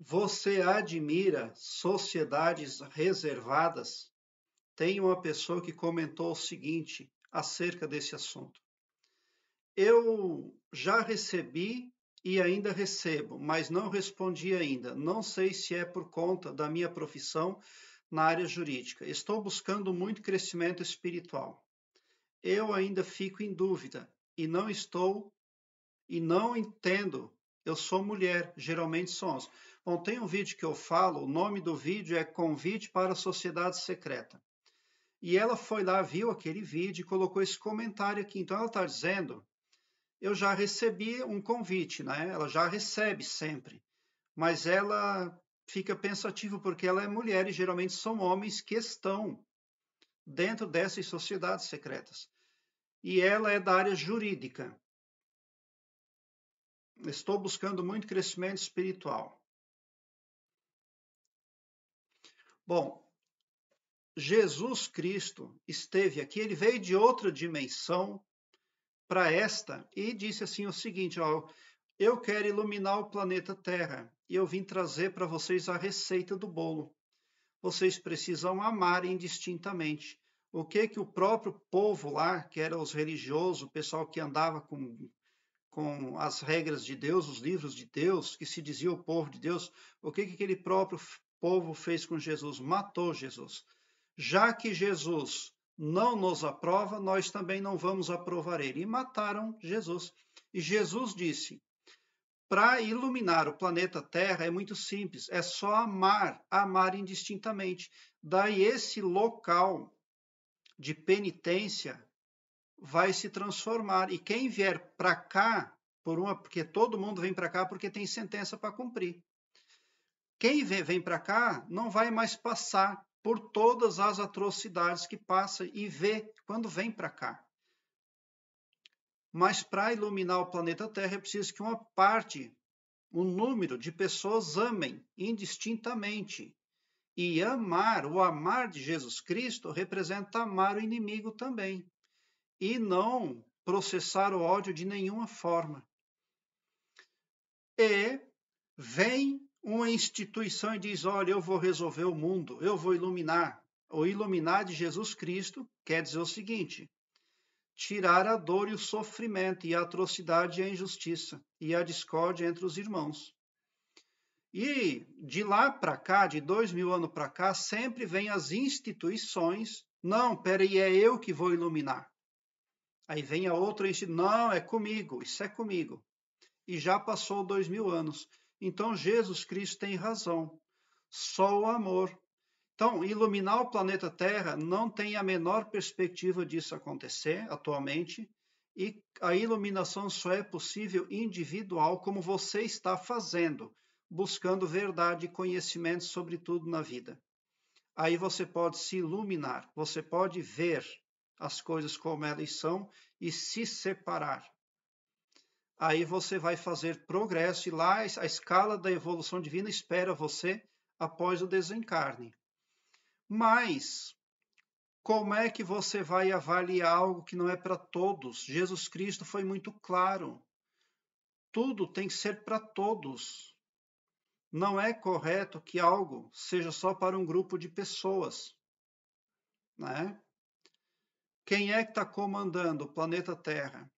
Você admira sociedades reservadas? Tem uma pessoa que comentou o seguinte acerca desse assunto. Eu já recebi e ainda recebo, mas não respondi ainda. Não sei se é por conta da minha profissão na área jurídica. Estou buscando muito crescimento espiritual. Eu ainda fico em dúvida e não estou e não entendo. Eu sou mulher, geralmente somos. Bom, tem um vídeo que eu falo, o nome do vídeo é Convite para a Sociedade Secreta. E ela foi lá, viu aquele vídeo e colocou esse comentário aqui. Então ela está dizendo: eu já recebi um convite, né? Ela já recebe sempre. Mas ela fica pensativa porque ela é mulher e geralmente são homens que estão dentro dessas sociedades secretas. E ela é da área jurídica. Estou buscando muito crescimento espiritual. Bom, Jesus Cristo esteve aqui, ele veio de outra dimensão para esta e disse assim o seguinte: ó, eu quero iluminar o planeta Terra e eu vim trazer para vocês a receita do bolo. Vocês precisam amar indistintamente. O que que o próprio povo lá, que era os religiosos, o pessoal que andava com com as regras de Deus, os livros de Deus, que se dizia o povo de Deus, o que que aquele próprio povo fez com Jesus, matou Jesus. Já que Jesus não nos aprova, nós também não vamos aprovar ele. E mataram Jesus. E Jesus disse: para iluminar o planeta Terra é muito simples, é só amar, amar indistintamente. Daí esse local de penitência vai se transformar. E quem vier para cá, por uma, porque todo mundo vem para cá porque tem sentença para cumprir. Quem vem para cá não vai mais passar por todas as atrocidades que passa e vê quando vem para cá. Mas para iluminar o planeta Terra é preciso que uma parte, um número de pessoas amem indistintamente. E amar, o amar de Jesus Cristo, representa amar o inimigo também. E não processar o ódio de nenhuma forma. E vem uma instituição e diz: Olha, eu vou resolver o mundo, eu vou iluminar. O iluminar de Jesus Cristo quer dizer o seguinte: tirar a dor e o sofrimento, e a atrocidade e a injustiça, e a discórdia entre os irmãos. E de lá para cá, de dois mil anos para cá, sempre vem as instituições. Não, peraí, é eu que vou iluminar. Aí vem a outra instituição. Não, é comigo, isso é comigo. E já passou dois mil anos. Então Jesus Cristo tem razão. Só o amor. Então, iluminar o planeta Terra não tem a menor perspectiva disso acontecer atualmente, e a iluminação só é possível individual, como você está fazendo, buscando verdade e conhecimento, sobretudo na vida. Aí você pode se iluminar, você pode ver as coisas como elas são e se separar aí você vai fazer progresso e lá a escala da evolução divina espera você após o desencarne. Mas como é que você vai avaliar algo que não é para todos? Jesus Cristo foi muito claro. Tudo tem que ser para todos. Não é correto que algo seja só para um grupo de pessoas. Né? Quem é que está comandando o planeta Terra?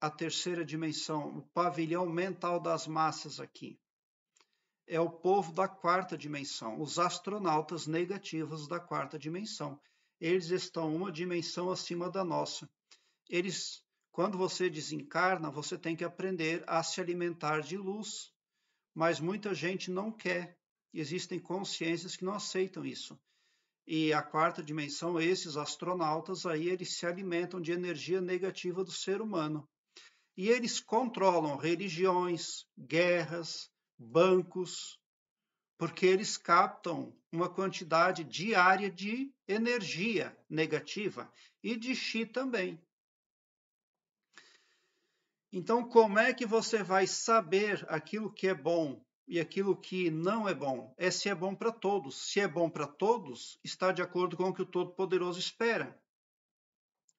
a terceira dimensão, o pavilhão mental das massas aqui. É o povo da quarta dimensão, os astronautas negativos da quarta dimensão. Eles estão uma dimensão acima da nossa. Eles, quando você desencarna, você tem que aprender a se alimentar de luz, mas muita gente não quer. Existem consciências que não aceitam isso. E a quarta dimensão, esses astronautas aí, eles se alimentam de energia negativa do ser humano e eles controlam religiões, guerras, bancos, porque eles captam uma quantidade diária de energia negativa e de chi também. Então, como é que você vai saber aquilo que é bom e aquilo que não é bom? É se é bom para todos. Se é bom para todos, está de acordo com o que o Todo-Poderoso espera.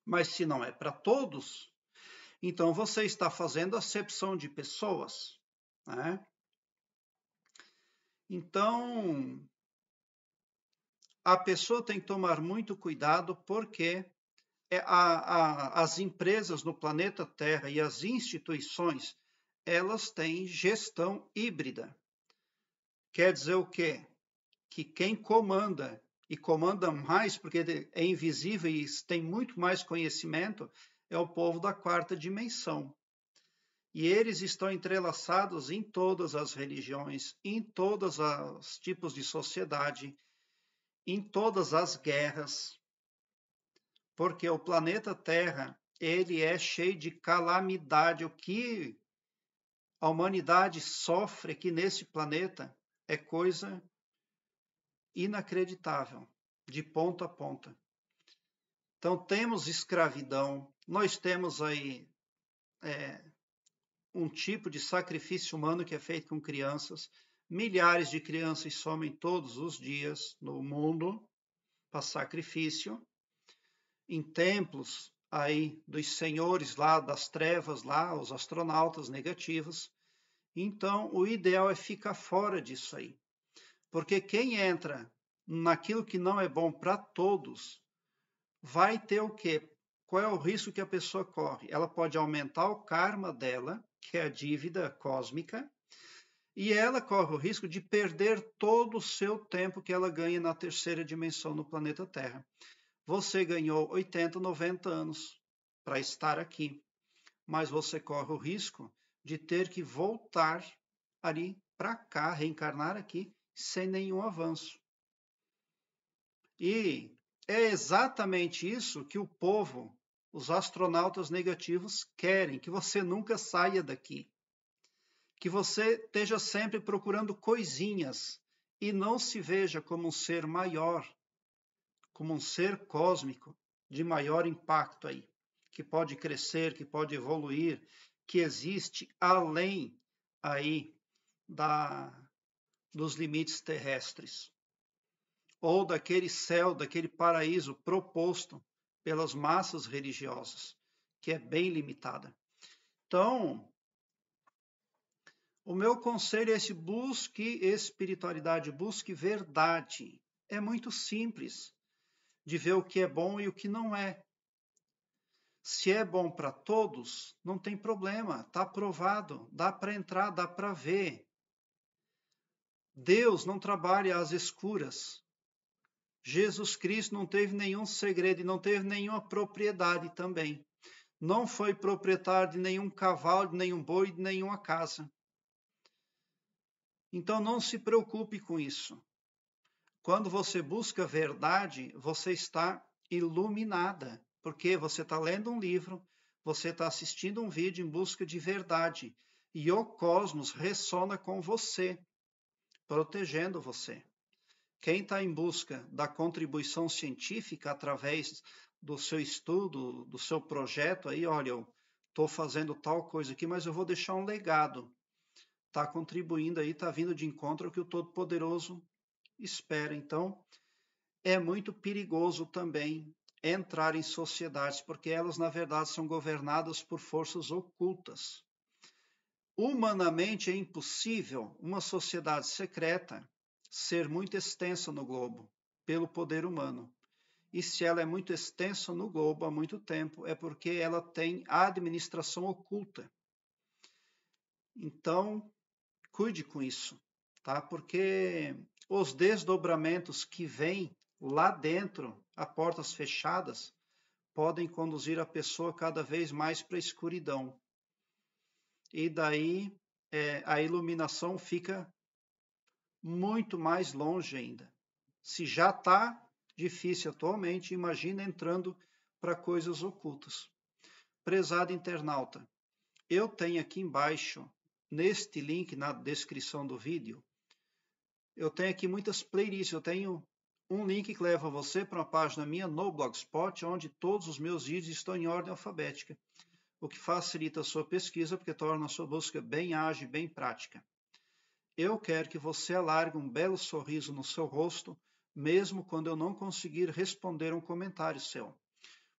Mas se não é para todos, então, você está fazendo acepção de pessoas. Né? Então, a pessoa tem que tomar muito cuidado porque é a, a, as empresas no planeta Terra e as instituições, elas têm gestão híbrida. Quer dizer o quê? Que quem comanda, e comanda mais porque é invisível e tem muito mais conhecimento, é o povo da quarta dimensão. E eles estão entrelaçados em todas as religiões, em todos os tipos de sociedade, em todas as guerras, porque o planeta Terra ele é cheio de calamidade. O que a humanidade sofre aqui nesse planeta é coisa inacreditável, de ponta a ponta. Então, temos escravidão, nós temos aí é, um tipo de sacrifício humano que é feito com crianças. Milhares de crianças somem todos os dias no mundo para sacrifício, em templos aí dos senhores lá das trevas lá, os astronautas negativos. Então, o ideal é ficar fora disso aí. Porque quem entra naquilo que não é bom para todos vai ter o quê? Qual é o risco que a pessoa corre? Ela pode aumentar o karma dela, que é a dívida cósmica, e ela corre o risco de perder todo o seu tempo que ela ganha na terceira dimensão no planeta Terra. Você ganhou 80, 90 anos para estar aqui, mas você corre o risco de ter que voltar ali para cá, reencarnar aqui, sem nenhum avanço. E é exatamente isso que o povo, os astronautas negativos, querem: que você nunca saia daqui. Que você esteja sempre procurando coisinhas e não se veja como um ser maior, como um ser cósmico de maior impacto aí, que pode crescer, que pode evoluir, que existe além aí da, dos limites terrestres ou daquele céu, daquele paraíso proposto pelas massas religiosas, que é bem limitada. Então, o meu conselho é esse: busque espiritualidade, busque verdade. É muito simples de ver o que é bom e o que não é. Se é bom para todos, não tem problema, está aprovado, dá para entrar, dá para ver. Deus não trabalha às escuras. Jesus Cristo não teve nenhum segredo e não teve nenhuma propriedade também. Não foi proprietário de nenhum cavalo, de nenhum boi, de nenhuma casa. Então não se preocupe com isso. Quando você busca verdade, você está iluminada, porque você está lendo um livro, você está assistindo um vídeo em busca de verdade, e o cosmos ressona com você, protegendo você. Quem está em busca da contribuição científica através do seu estudo, do seu projeto, aí, olha, eu estou fazendo tal coisa aqui, mas eu vou deixar um legado. Está contribuindo aí, está vindo de encontro ao que o Todo-Poderoso espera. Então, é muito perigoso também entrar em sociedades, porque elas, na verdade, são governadas por forças ocultas. Humanamente é impossível uma sociedade secreta ser muito extensa no globo, pelo poder humano. E se ela é muito extensa no globo há muito tempo, é porque ela tem administração oculta. Então, cuide com isso, tá? Porque os desdobramentos que vêm lá dentro, a portas fechadas, podem conduzir a pessoa cada vez mais para a escuridão. E daí é, a iluminação fica muito mais longe ainda. Se já está difícil atualmente, imagina entrando para coisas ocultas. Prezado internauta, eu tenho aqui embaixo, neste link na descrição do vídeo, eu tenho aqui muitas playlists. Eu tenho um link que leva você para uma página minha no Blogspot, onde todos os meus vídeos estão em ordem alfabética, o que facilita a sua pesquisa, porque torna a sua busca bem ágil, bem prática. Eu quero que você alargue um belo sorriso no seu rosto, mesmo quando eu não conseguir responder um comentário seu.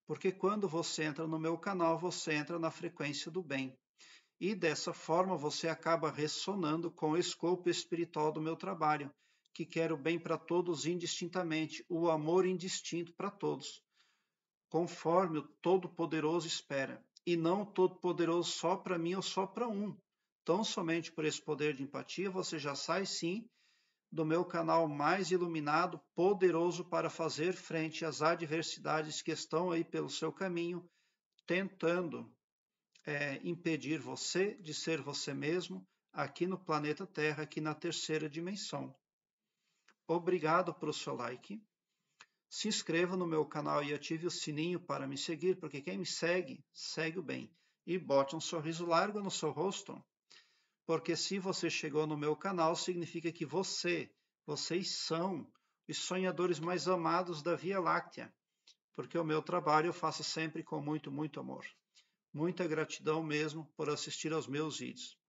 Porque quando você entra no meu canal, você entra na frequência do bem. E dessa forma você acaba ressonando com o escopo espiritual do meu trabalho, que quero bem para todos indistintamente, o amor indistinto para todos, conforme o Todo-Poderoso espera, e não o Todo-Poderoso só para mim ou só para um Tão somente por esse poder de empatia, você já sai sim do meu canal mais iluminado, poderoso para fazer frente às adversidades que estão aí pelo seu caminho, tentando é, impedir você de ser você mesmo aqui no planeta Terra, aqui na terceira dimensão. Obrigado pelo seu like. Se inscreva no meu canal e ative o sininho para me seguir, porque quem me segue, segue o bem. E bote um sorriso largo no seu rosto. Porque se você chegou no meu canal, significa que você, vocês são os sonhadores mais amados da Via Láctea. Porque o meu trabalho eu faço sempre com muito, muito amor. Muita gratidão mesmo por assistir aos meus vídeos.